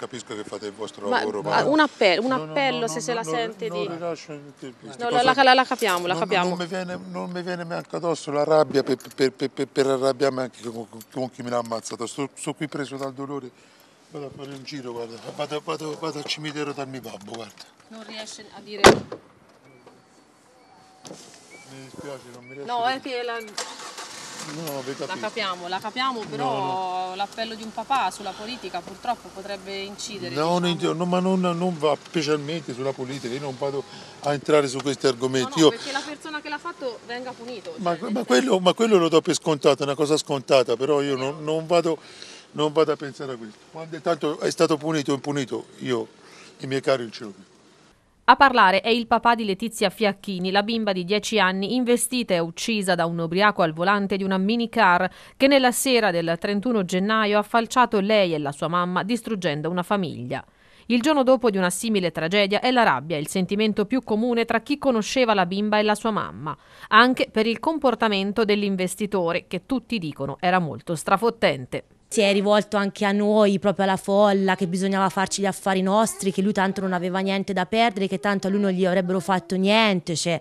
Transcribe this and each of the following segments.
capisco che fate il vostro ma, lavoro, ah, ma... Un appello, un appello no, no, no, se se la sente di... No, la, la, la, capiamo, la capiamo. Non mi, viene, non mi viene neanche addosso la rabbia per, per, per, per arrabbiarmi anche con, con, chi mi l'ha ammazzato. Sto, sto, qui preso dal dolore. Vado a fare un giro, guarda. Vado, vado, vado al cimitero dal mio babbo, guarda. Non riesce a dire... Mi dispiace, non mi riesce No, a dire. è che la... No, avete La capiamo, la capiamo, però no, no. l'appello di un papà sulla politica purtroppo potrebbe incidere. No, diciamo. no ma non, non, va specialmente sulla politica, io non vado a entrare su questi argomenti. No, io... perché la persona che l'ha fatto venga punito. Cioè, ma, quello, ma, quello, lo do per scontato, è una cosa scontata, però io non, non, vado, non vado a pensare a questo. Quando tanto è stato punito, impunito, io, i miei cari, il cielo. A parlare è il papà di Letizia Fiacchini, la bimba di 10 anni investita e uccisa da un ubriaco al volante di una minicar che nella sera del 31 gennaio ha falciato lei e la sua mamma distruggendo una famiglia. Il giorno dopo di una simile tragedia è la rabbia, il sentimento più comune tra chi conosceva la bimba e la sua mamma, anche per il comportamento dell'investitore che tutti dicono era molto strafottente si è rivolto anche a noi, proprio alla folla, che bisognava farci gli affari nostri, che lui tanto non aveva niente da perdere, che tanto a lui non gli avrebbero fatto niente. Cioè,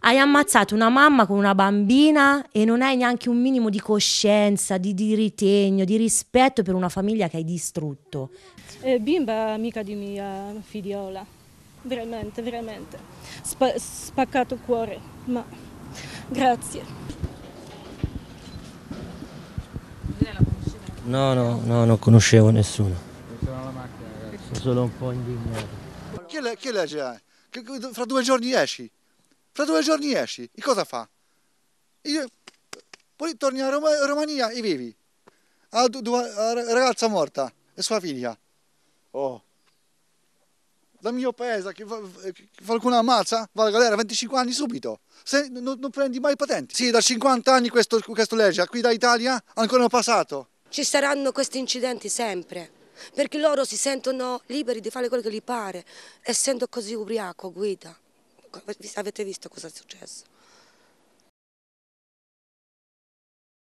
hai ammazzato una mamma con una bambina e non hai neanche un minimo di coscienza, di, di ritegno, di rispetto per una famiglia che hai distrutto. Eh, bimba amica di mia figliola, veramente, veramente. Sp- spaccato cuore, ma grazie. No, no, no, non conoscevo nessuno. Sono solo un po' indignato. Chi le, chi le cioè? c'è? Fra due giorni esci. Fra due giorni esci. E cosa fa? Io, poi torni a Roma, Romania e vivi. Ha una ragazza morta e sua figlia. Oh. Dal mio paese, che, che qualcuno ammazza, va alla galera 25 anni subito. Se non, non prendi mai patenti. Sì, da 50 anni questo, questo legge, qui da Italia, ancora non passato. Ci saranno questi incidenti sempre, perché loro si sentono liberi di fare quello che gli pare, essendo così ubriaco guida. Avete visto cosa è successo?